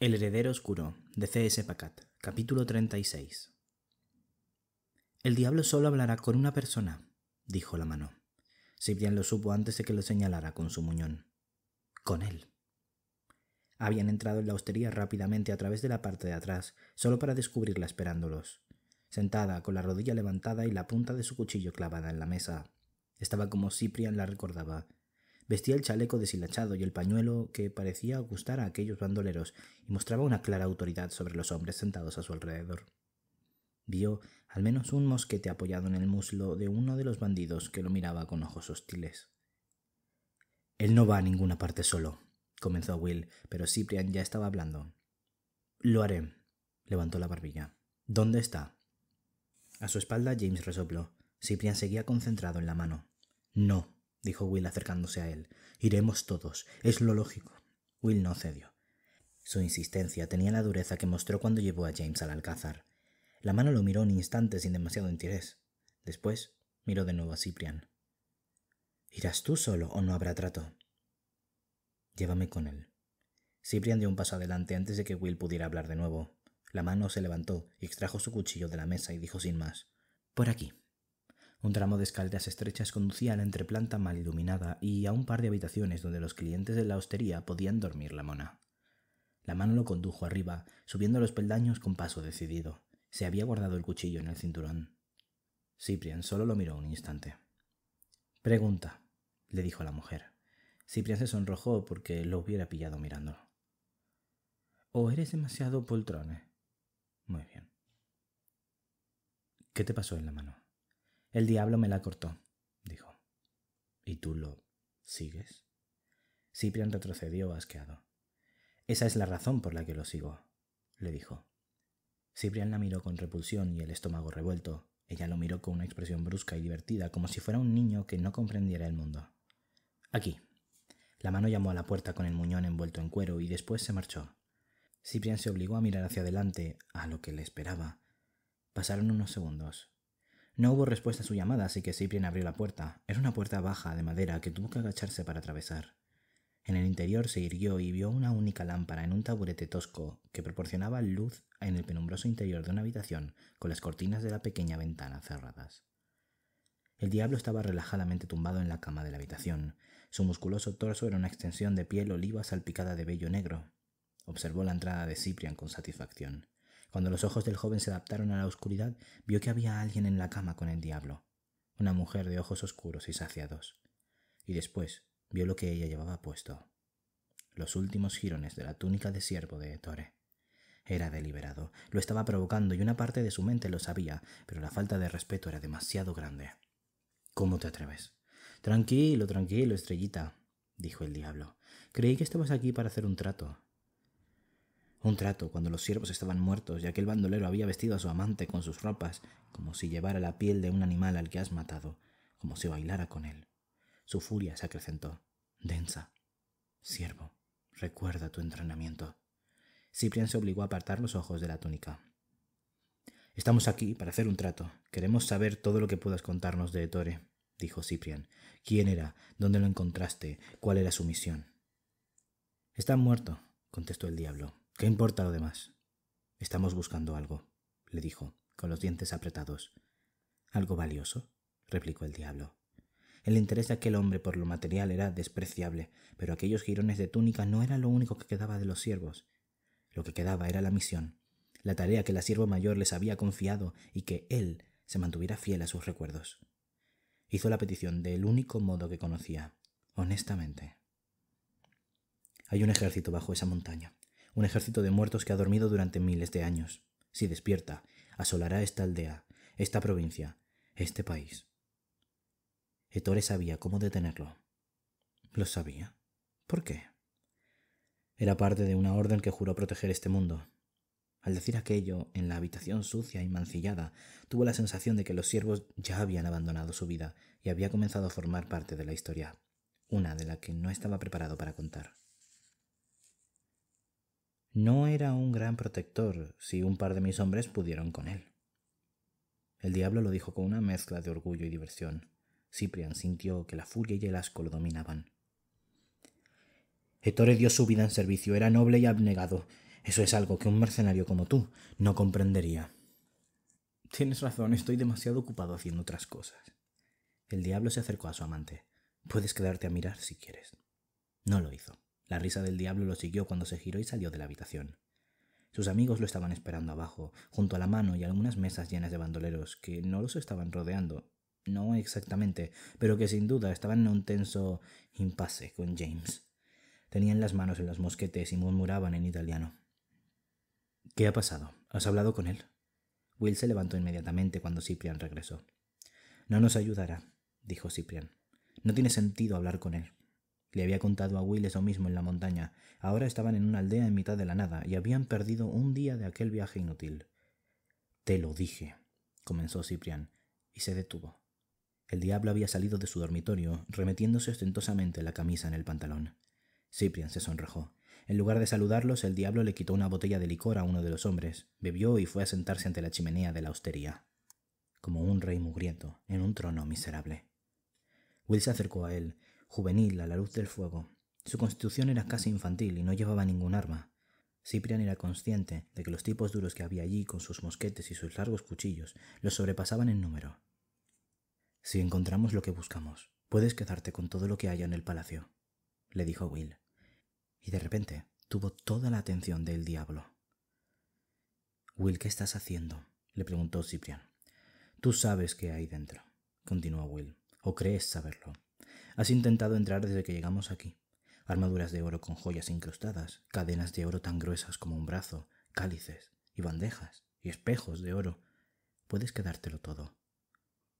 El heredero oscuro, de C.S. Pacat, capítulo 36. El diablo solo hablará con una persona, dijo la mano. Cyprian lo supo antes de que lo señalara con su muñón. Con él. Habían entrado en la hostería rápidamente a través de la parte de atrás, solo para descubrirla esperándolos. Sentada, con la rodilla levantada y la punta de su cuchillo clavada en la mesa. Estaba como Ciprian la recordaba, Vestía el chaleco deshilachado y el pañuelo que parecía gustar a aquellos bandoleros y mostraba una clara autoridad sobre los hombres sentados a su alrededor. Vio al menos un mosquete apoyado en el muslo de uno de los bandidos que lo miraba con ojos hostiles. Él no va a ninguna parte solo, comenzó Will, pero Cyprian ya estaba hablando. Lo haré, levantó la barbilla. ¿Dónde está? A su espalda James resopló. Cyprian seguía concentrado en la mano. No, dijo Will acercándose a él. Iremos todos. Es lo lógico. Will no cedió. Su insistencia tenía la dureza que mostró cuando llevó a James al alcázar. La mano lo miró un instante sin demasiado interés. Después miró de nuevo a Ciprian. ¿Irás tú solo o no habrá trato? Llévame con él. Ciprian dio un paso adelante antes de que Will pudiera hablar de nuevo. La mano se levantó y extrajo su cuchillo de la mesa y dijo sin más Por aquí. Un tramo de escaleras estrechas conducía a la entreplanta mal iluminada y a un par de habitaciones donde los clientes de la hostería podían dormir la mona. La mano lo condujo arriba, subiendo los peldaños con paso decidido. Se había guardado el cuchillo en el cinturón. Ciprian solo lo miró un instante. Pregunta, le dijo la mujer. Ciprián se sonrojó porque lo hubiera pillado mirándolo. ¿O eres demasiado poltrone? Muy bien. ¿Qué te pasó en la mano? El diablo me la cortó, dijo. ¿Y tú lo sigues? Ciprián retrocedió asqueado. Esa es la razón por la que lo sigo, le dijo. Ciprián la miró con repulsión y el estómago revuelto. Ella lo miró con una expresión brusca y divertida, como si fuera un niño que no comprendiera el mundo. Aquí. La mano llamó a la puerta con el muñón envuelto en cuero y después se marchó. Ciprián se obligó a mirar hacia adelante, a lo que le esperaba. Pasaron unos segundos. No hubo respuesta a su llamada, así que Ciprian abrió la puerta. Era una puerta baja de madera que tuvo que agacharse para atravesar. En el interior se irguió y vio una única lámpara en un taburete tosco que proporcionaba luz en el penumbroso interior de una habitación con las cortinas de la pequeña ventana cerradas. El diablo estaba relajadamente tumbado en la cama de la habitación. Su musculoso torso era una extensión de piel oliva salpicada de vello negro. Observó la entrada de Ciprian con satisfacción. Cuando los ojos del joven se adaptaron a la oscuridad, vio que había alguien en la cama con el diablo, una mujer de ojos oscuros y saciados. Y después vio lo que ella llevaba puesto, los últimos jirones de la túnica de siervo de Ettore. Era deliberado, lo estaba provocando y una parte de su mente lo sabía, pero la falta de respeto era demasiado grande. ¿Cómo te atreves? Tranquilo, tranquilo, estrellita, dijo el diablo. Creí que estabas aquí para hacer un trato un trato cuando los siervos estaban muertos y aquel bandolero había vestido a su amante con sus ropas, como si llevara la piel de un animal al que has matado, como si bailara con él. Su furia se acrecentó, densa. Siervo, recuerda tu entrenamiento. Ciprián se obligó a apartar los ojos de la túnica. Estamos aquí para hacer un trato. Queremos saber todo lo que puedas contarnos de Ettore, dijo Ciprián. ¿Quién era? ¿Dónde lo encontraste? ¿Cuál era su misión? Está muerto, contestó el diablo. ¿Qué importa lo demás? Estamos buscando algo, le dijo, con los dientes apretados. ¿Algo valioso? replicó el diablo. El interés de aquel hombre por lo material era despreciable, pero aquellos jirones de túnica no era lo único que quedaba de los siervos. Lo que quedaba era la misión, la tarea que la sierva mayor les había confiado y que él se mantuviera fiel a sus recuerdos. Hizo la petición del único modo que conocía, honestamente. Hay un ejército bajo esa montaña, un ejército de muertos que ha dormido durante miles de años. Si despierta, asolará esta aldea, esta provincia, este país. Ettore sabía cómo detenerlo. ¿Lo sabía? ¿Por qué? Era parte de una orden que juró proteger este mundo. Al decir aquello, en la habitación sucia y mancillada, tuvo la sensación de que los siervos ya habían abandonado su vida y había comenzado a formar parte de la historia, una de la que no estaba preparado para contar. No era un gran protector si un par de mis hombres pudieron con él. El diablo lo dijo con una mezcla de orgullo y diversión. Ciprian sintió que la furia y el asco lo dominaban. Ettore dio su vida en servicio, era noble y abnegado. Eso es algo que un mercenario como tú no comprendería. Tienes razón, estoy demasiado ocupado haciendo otras cosas. El diablo se acercó a su amante. Puedes quedarte a mirar si quieres. No lo hizo. La risa del diablo lo siguió cuando se giró y salió de la habitación. Sus amigos lo estaban esperando abajo, junto a la mano y algunas mesas llenas de bandoleros que no los estaban rodeando. No exactamente, pero que sin duda estaban en un tenso impasse con James. Tenían las manos en los mosquetes y murmuraban en italiano. ¿Qué ha pasado? ¿Has hablado con él? Will se levantó inmediatamente cuando Ciprian regresó. No nos ayudará, dijo Ciprian. No tiene sentido hablar con él. Le había contado a Will eso mismo en la montaña. Ahora estaban en una aldea en mitad de la nada y habían perdido un día de aquel viaje inútil. Te lo dije, comenzó Ciprián, y se detuvo. El diablo había salido de su dormitorio, remetiéndose ostentosamente la camisa en el pantalón. Ciprián se sonrojó. En lugar de saludarlos, el diablo le quitó una botella de licor a uno de los hombres, bebió y fue a sentarse ante la chimenea de la hostería, como un rey mugriento, en un trono miserable. Will se acercó a él juvenil a la luz del fuego. Su constitución era casi infantil y no llevaba ningún arma. Ciprian era consciente de que los tipos duros que había allí con sus mosquetes y sus largos cuchillos los sobrepasaban en número. Si encontramos lo que buscamos, puedes quedarte con todo lo que haya en el palacio, le dijo Will. Y de repente tuvo toda la atención del diablo. Will, ¿qué estás haciendo? le preguntó Ciprian. Tú sabes qué hay dentro, continuó Will, o crees saberlo. Has intentado entrar desde que llegamos aquí. Armaduras de oro con joyas incrustadas, cadenas de oro tan gruesas como un brazo, cálices, y bandejas, y espejos de oro. Puedes quedártelo todo.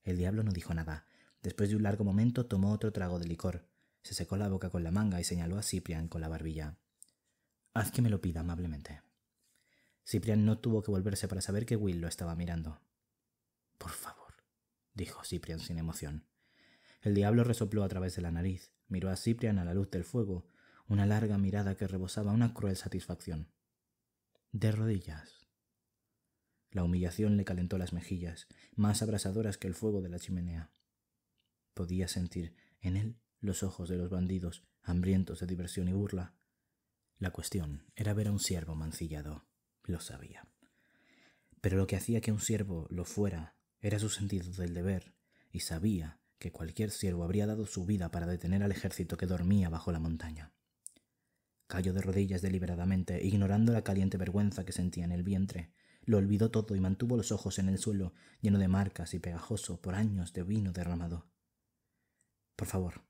El diablo no dijo nada. Después de un largo momento tomó otro trago de licor, se secó la boca con la manga y señaló a Ciprian con la barbilla. Haz que me lo pida amablemente. Ciprian no tuvo que volverse para saber que Will lo estaba mirando. Por favor, dijo Ciprian sin emoción. El diablo resopló a través de la nariz, miró a Ciprian a la luz del fuego, una larga mirada que rebosaba una cruel satisfacción. De rodillas. La humillación le calentó las mejillas, más abrasadoras que el fuego de la chimenea. Podía sentir en él los ojos de los bandidos, hambrientos de diversión y burla. La cuestión era ver a un siervo mancillado. Lo sabía. Pero lo que hacía que un siervo lo fuera era su sentido del deber, y sabía que cualquier siervo habría dado su vida para detener al ejército que dormía bajo la montaña. Cayó de rodillas deliberadamente, ignorando la caliente vergüenza que sentía en el vientre. Lo olvidó todo y mantuvo los ojos en el suelo, lleno de marcas y pegajoso por años de vino derramado. Por favor,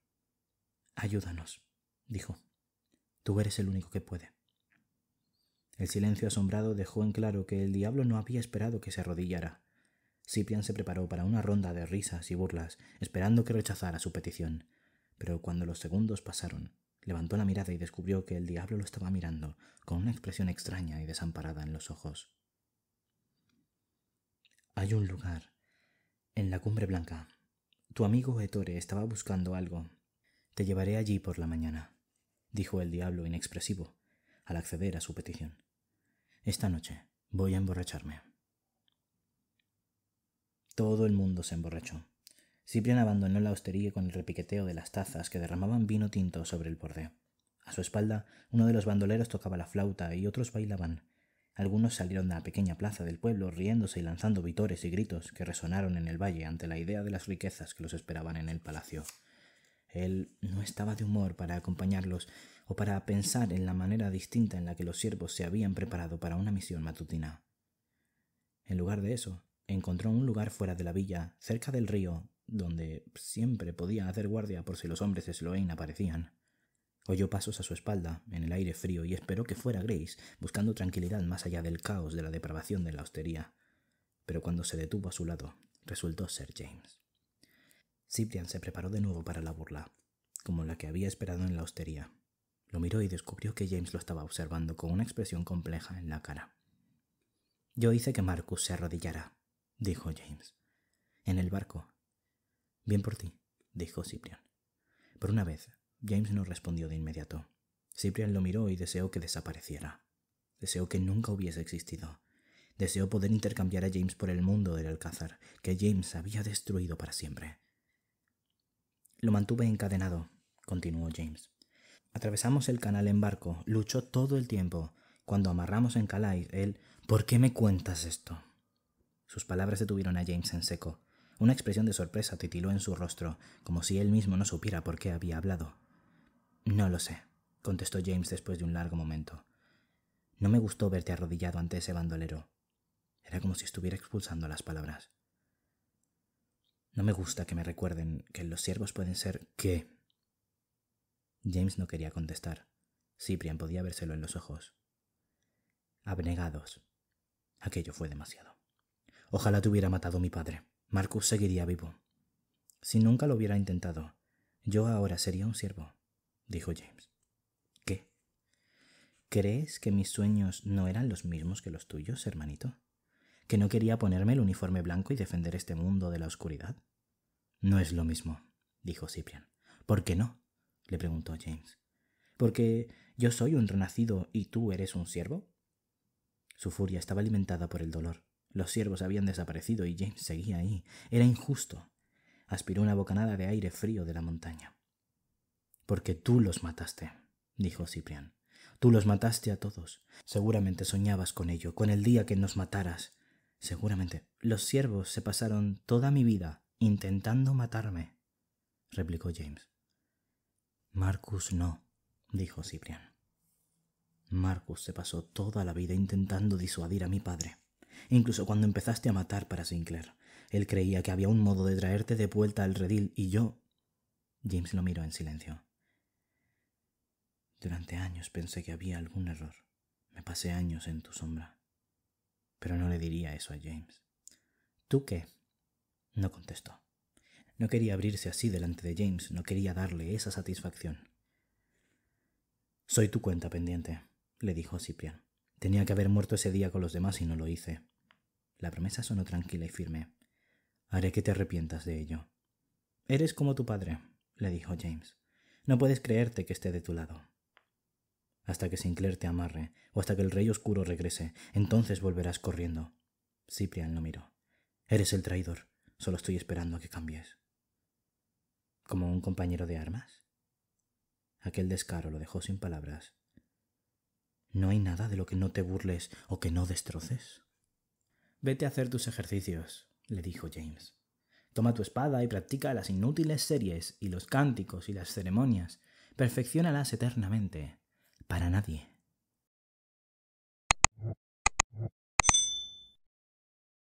ayúdanos, dijo. Tú eres el único que puede. El silencio asombrado dejó en claro que el diablo no había esperado que se arrodillara. Ciprian se preparó para una ronda de risas y burlas, esperando que rechazara su petición. Pero cuando los segundos pasaron, levantó la mirada y descubrió que el diablo lo estaba mirando, con una expresión extraña y desamparada en los ojos. Hay un lugar, en la cumbre blanca. Tu amigo Ettore estaba buscando algo. Te llevaré allí por la mañana, dijo el diablo inexpresivo, al acceder a su petición. Esta noche voy a emborracharme. Todo el mundo se emborrachó. Ciprián abandonó la hostería con el repiqueteo de las tazas que derramaban vino tinto sobre el borde. A su espalda, uno de los bandoleros tocaba la flauta y otros bailaban. Algunos salieron de la pequeña plaza del pueblo riéndose y lanzando vitores y gritos que resonaron en el valle ante la idea de las riquezas que los esperaban en el palacio. Él no estaba de humor para acompañarlos o para pensar en la manera distinta en la que los siervos se habían preparado para una misión matutina. En lugar de eso, encontró un lugar fuera de la villa, cerca del río, donde siempre podía hacer guardia por si los hombres de Sloane aparecían. Oyó pasos a su espalda, en el aire frío, y esperó que fuera Grace, buscando tranquilidad más allá del caos de la depravación de la hostería. Pero cuando se detuvo a su lado, resultó ser James. Cyprian se preparó de nuevo para la burla, como la que había esperado en la hostería. Lo miró y descubrió que James lo estaba observando con una expresión compleja en la cara. Yo hice que Marcus se arrodillara, dijo James. En el barco. Bien por ti, dijo cyprian Por una vez, James no respondió de inmediato. cyprian lo miró y deseó que desapareciera. Deseó que nunca hubiese existido. Deseó poder intercambiar a James por el mundo del alcázar, que James había destruido para siempre. Lo mantuve encadenado, continuó James. Atravesamos el canal en barco, luchó todo el tiempo. Cuando amarramos en Calais, él... ¿Por qué me cuentas esto? Sus palabras detuvieron a James en seco. Una expresión de sorpresa titiló en su rostro, como si él mismo no supiera por qué había hablado. No lo sé, contestó James después de un largo momento. No me gustó verte arrodillado ante ese bandolero. Era como si estuviera expulsando las palabras. No me gusta que me recuerden que los siervos pueden ser... ¿Qué? James no quería contestar. Ciprian podía vérselo en los ojos. Abnegados. Aquello fue demasiado. Ojalá te hubiera matado mi padre. Marcus seguiría vivo. Si nunca lo hubiera intentado, yo ahora sería un siervo, dijo James. ¿Qué? ¿Crees que mis sueños no eran los mismos que los tuyos, hermanito? ¿Que no quería ponerme el uniforme blanco y defender este mundo de la oscuridad? No es lo mismo, dijo Cyprian. ¿Por qué no? le preguntó James. ¿Porque yo soy un renacido y tú eres un siervo? Su furia estaba alimentada por el dolor, los siervos habían desaparecido y James seguía ahí. Era injusto. Aspiró una bocanada de aire frío de la montaña. Porque tú los mataste, dijo Ciprián. Tú los mataste a todos. Seguramente soñabas con ello, con el día que nos mataras. Seguramente. Los siervos se pasaron toda mi vida intentando matarme, replicó James. Marcus no, dijo Ciprián. Marcus se pasó toda la vida intentando disuadir a mi padre incluso cuando empezaste a matar para Sinclair. Él creía que había un modo de traerte de vuelta al redil y yo. James lo miró en silencio. Durante años pensé que había algún error. Me pasé años en tu sombra. Pero no le diría eso a James. ¿Tú qué? No contestó. No quería abrirse así delante de James, no quería darle esa satisfacción. Soy tu cuenta pendiente, le dijo Ciprián. Tenía que haber muerto ese día con los demás y no lo hice. La promesa sonó tranquila y firme. Haré que te arrepientas de ello. Eres como tu padre, le dijo James. No puedes creerte que esté de tu lado. Hasta que Sinclair te amarre, o hasta que el rey oscuro regrese, entonces volverás corriendo. Ciprian lo miró. Eres el traidor. Solo estoy esperando a que cambies. ¿Como un compañero de armas? Aquel descaro lo dejó sin palabras no hay nada de lo que no te burles o que no destroces. Vete a hacer tus ejercicios, le dijo James. Toma tu espada y practica las inútiles series y los cánticos y las ceremonias. Perfeccionalas eternamente. Para nadie.